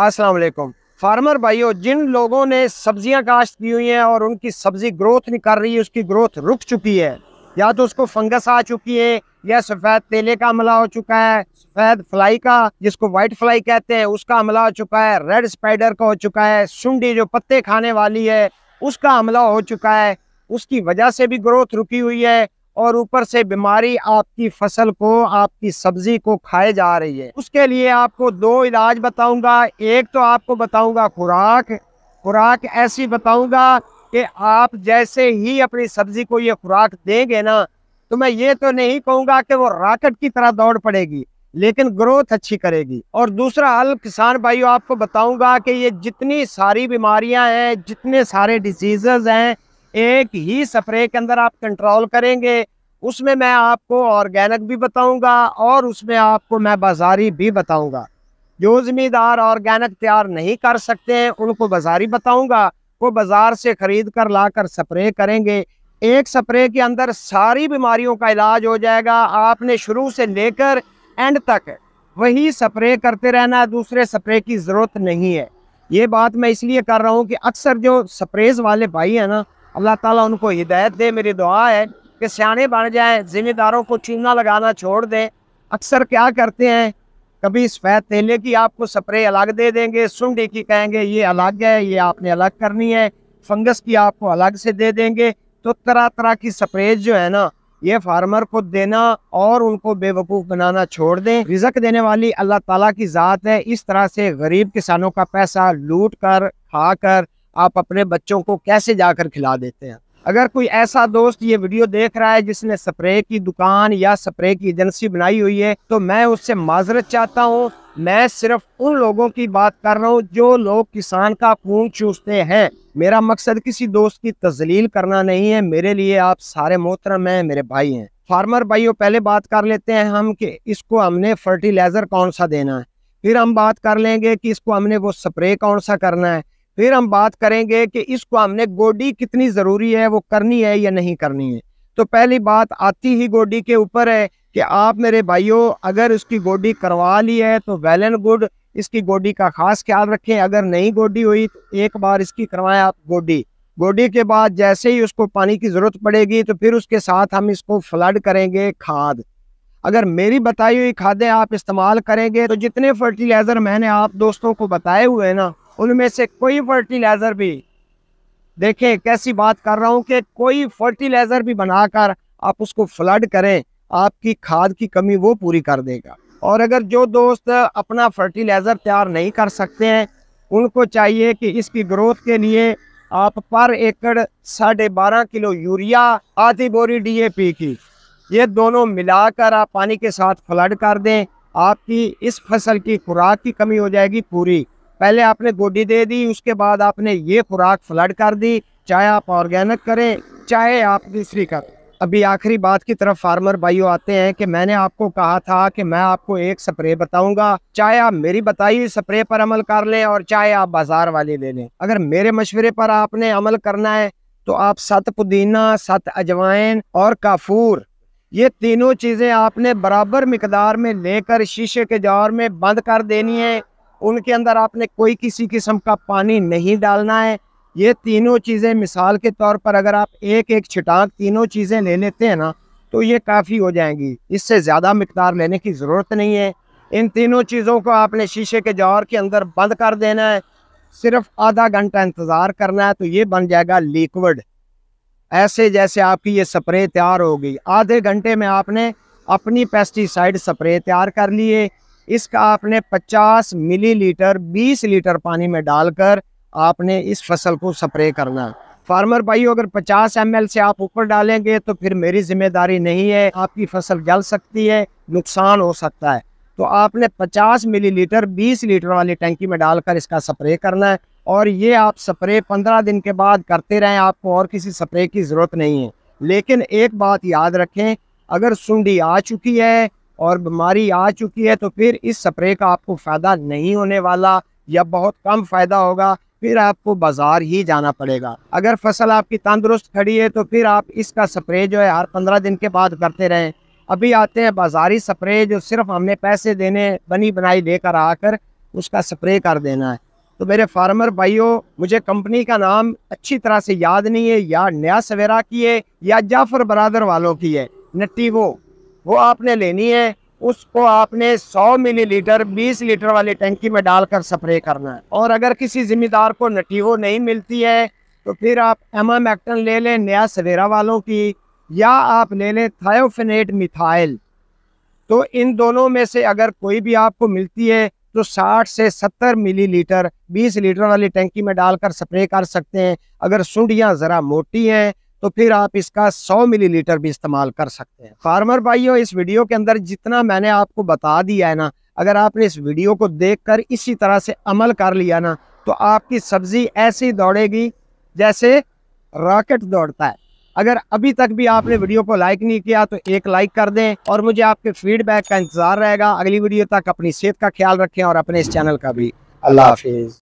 السلام علیکم فارمر بھائیو جن لوگوں نے سبزیاں کاشت کی ہوئی ہیں اور ان کی سبزی گروتھ نہیں کر رہی ہے اس کی گروتھ رک چکی ہے یا تو اس کو فنگس آ چکی ہے یا سفید تیلے کا عملہ ہو چکا ہے سفید فلائی کا جس کو وائٹ فلائی کہتے ہیں اس کا عملہ ہو چکا ہے ریڈ اسپائڈر کا ہو چکا ہے سنڈی جو پتے کھانے والی ہے اس کا عملہ ہو چکا ہے اس کی وجہ سے بھی گروتھ رکی ہوئی ہے اور اوپر سے بیماری آپ کی فصل کو آپ کی سبزی کو کھائے جا رہی ہے اس کے لیے آپ کو دو علاج بتاؤں گا ایک تو آپ کو بتاؤں گا خوراک خوراک ایسی بتاؤں گا کہ آپ جیسے ہی اپنی سبزی کو یہ خوراک دیں گے نا تو میں یہ تو نہیں کہوں گا کہ وہ راکٹ کی طرح دوڑ پڑے گی لیکن گروتھ اچھی کرے گی اور دوسرا حل کسان بھائیو آپ کو بتاؤں گا کہ یہ جتنی ساری بیماریاں ہیں جتنے سارے ڈیزیزز ہیں ایک ہی سپرے کے اندر آپ کنٹرول کریں گے اس میں میں آپ کو آرگینک بھی بتاؤں گا اور اس میں آپ کو میں بازاری بھی بتاؤں گا جو زمیندار آرگینک تیار نہیں کر سکتے ان کو بازاری بتاؤں گا وہ بازار سے خرید کر لا کر سپرے کریں گے ایک سپرے کے اندر ساری بیماریوں کا علاج ہو جائے گا آپ نے شروع سے لے کر اینڈ تک وہی سپرے کرتے رہنا دوسرے سپرے کی ضرورت نہیں ہے یہ بات میں اس لیے کر رہا ہوں کہ اکثر جو سپریز والے بھائی ہیں نا اللہ تعالیٰ ان کو ہدایت دے میری دعا ہے کہ سیانے بن جائیں ذمہ داروں کو چینا لگانا چھوڑ دیں اکثر کیا کرتے ہیں کبھی سفید تیلے کی آپ کو سپرے الگ دے دیں گے سنڈے کی کہیں گے یہ الگ ہے یہ آپ نے الگ کرنی ہے فنگس کی آپ کو الگ سے دے دیں گے تو طرح طرح کی سپرے جو ہے نا یہ فارمر کو دینا اور ان کو بے وقوف بنانا چھوڑ دیں رزق دینے والی اللہ تعالیٰ کی ذات ہے اس طرح سے غریب کسانوں کا پیسہ لوٹ کر کھا کر آپ اپنے بچوں کو کیسے جا کر کھلا دیتے ہیں اگر کوئی ایسا دوست یہ ویڈیو دیکھ رہا ہے جس نے سپرے کی دکان یا سپرے کی ایجنسی بنائی ہوئی ہے تو میں اس سے معذرت چاہتا ہوں میں صرف ان لوگوں کی بات کر رہا ہوں جو لوگ کسان کا خون چوستے ہیں میرا مقصد کسی دوست کی تزلیل کرنا نہیں ہے میرے لیے آپ سارے محترم ہیں میرے بھائی ہیں فارمر بھائیوں پہلے بات کر لیتے ہیں ہم کہ اس کو ہم نے فرٹیلائزر کون سا دینا ہے پھر ہم بات کر لیں گے کہ اس کو ہم نے وہ سپرے کون سا کرنا ہے پھر ہم بات کریں گے کہ اس کو ہم نے گوڈی کتنی ضروری ہے وہ کرنی ہے یا نہیں کرنی ہے تو پہلی بات آتی ہی گوڈی کے اوپر ہے کہ آپ میرے بھائیوں اگر اس کی گوڈی کروا لی ہے تو ویل اینڈ گڈ اس کی گوڈی کا خاص خیال رکھیں اگر نہیں گوڈی ہوئی تو ایک بار اس کی کروائیں آپ گوڈی گوڈی کے بعد جیسے ہی اس کو پانی کی ضرورت پڑے گی تو پھر اس کے ساتھ ہم اس کو فلڈ کریں گے کھاد اگر میری بتائی ہوئی کھادیں آپ استعمال کریں گے تو جتنے فرٹیلائزر میں نے آپ دوستوں کو بتائے ہوئے ہیں نا ان میں سے کوئی فرٹیلائزر بھی دیکھیں کیسی بات کر رہا ہوں کہ کوئی فرٹیلائزر بھی بنا کر آپ اس کو فلڈ کریں آپ کی کھاد کی کمی وہ پوری کر دے گا اور اگر جو دوست اپنا فرٹیلائزر تیار نہیں کر سکتے ہیں ان کو چاہیے کہ اس کی گروتھ کے لیے آپ پر ایکڑ ساڑھے بارہ کلو یوریا آدھی بوری ڈی اے پی کی یہ دونوں ملا کر آپ پانی کے ساتھ فلڈ کر دیں آپ کی اس فصل کی خوراک کی کمی ہو جائے گی پوری پہلے آپ نے گوڈی دے دی اس کے بعد آپ نے یہ خوراک فلڈ کر دی چاہے آپ آرگینک کریں چاہے آپ دوسری کر ابھی آخری بات کی طرف فارمر بھائیو آتے ہیں کہ میں نے آپ کو کہا تھا کہ میں آپ کو ایک سپرے بتاؤں گا چاہے آپ میری بتائی ہوئی پر عمل کر لیں اور چاہے آپ بازار والی لے لیں اگر میرے مشورے پر آپ نے عمل کرنا ہے تو آپ ست پودینہ ست اجوائن اور کافور یہ تینوں چیزیں آپ نے برابر مقدار میں لے کر شیشے کے جار میں بند کر دینی ہے ان کے اندر آپ نے کوئی کسی قسم کا پانی نہیں ڈالنا ہے یہ تینوں چیزیں مثال کے طور پر اگر آپ ایک ایک چھٹانک تینوں چیزیں لے لیتے ہیں نا تو یہ کافی ہو جائیں گی اس سے زیادہ مقدار لینے کی ضرورت نہیں ہے ان تینوں چیزوں کو آپ نے شیشے کے جوار کے اندر بند کر دینا ہے صرف آدھا گھنٹہ انتظار کرنا ہے تو یہ بن جائے گا لیکوڈ ایسے جیسے آپ کی یہ سپرے تیار ہوگی آدھے گھنٹے میں آپ نے اپنی پیسٹیسائڈ سپرے تیار کر لیے اس کا آپ نے پچاس ملی لیٹر بیس لیٹر پانی میں ڈال کر آپ نے اس فصل کو سپرے کرنا فارمر بھائیو اگر پچاس ایم ایل سے آپ اوپر ڈالیں گے تو پھر میری ذمہ داری نہیں ہے آپ کی فصل جل سکتی ہے نقصان ہو سکتا ہے تو آپ نے پچاس ملی لیٹر بیس لیٹر والی ٹینکی میں ڈال کر اس کا سپرے کرنا ہے اور یہ آپ سپرے پندرہ دن کے بعد کرتے رہیں آپ کو اور کسی سپرے کی ضرورت نہیں ہے لیکن ایک بات یاد رکھیں اگر سنڈی آ چکی ہے اور بیماری آ چکی ہے تو پھر اس سپرے کا آپ کو فائدہ نہیں ہونے والا یا بہت کم فائدہ ہوگا پھر آپ کو بازار ہی جانا پڑے گا اگر فصل آپ کی تندرست کھڑی ہے تو پھر آپ اس کا سپرے جو ہے ہر پندرہ دن کے بعد کرتے رہیں ابھی آتے ہیں بازاری سپرے جو صرف ہم نے پیسے دینے بنی بنائی لے کر آ کر اس کا سپرے کر دینا ہے تو میرے فارمر بھائیوں مجھے کمپنی کا نام اچھی طرح سے یاد نہیں ہے یا نیا سویرا کی ہے یا جعفر برادر والوں کی ہے نٹی وہ وہ آپ نے لینی ہے اس کو آپ نے سو ملی لیٹر بیس لیٹر والی ٹینکی میں ڈال کر سپرے کرنا ہے اور اگر کسی ذمہ دار کو نٹیو نہیں ملتی ہے تو پھر آپ ایما میکٹن لے لیں نیا سویرا والوں کی یا آپ لے لیں تھائیوفینیٹ میتھائل تو ان دونوں میں سے اگر کوئی بھی آپ کو ملتی ہے تو ساٹھ سے ستر ملی لیٹر بیس لیٹر والی ٹینکی میں ڈال کر سپرے کر سکتے ہیں اگر سنڈیاں ذرا موٹی ہیں تو پھر آپ اس کا سو ملی لیٹر بھی استعمال کر سکتے ہیں فارمر بھائیو اس ویڈیو کے اندر جتنا میں نے آپ کو بتا دیا ہے نا اگر آپ نے اس ویڈیو کو دیکھ کر اسی طرح سے عمل کر لیا نا تو آپ کی سبزی ایسی دوڑے گی جیسے راکٹ دوڑتا ہے اگر ابھی تک بھی آپ نے ویڈیو کو لائک نہیں کیا تو ایک لائک کر دیں اور مجھے آپ کے فیڈ بیک کا انتظار رہے گا اگلی ویڈیو تک اپنی صحت کا خیال رکھیں اور اپنے اس چینل کا بھی اللہ حافظ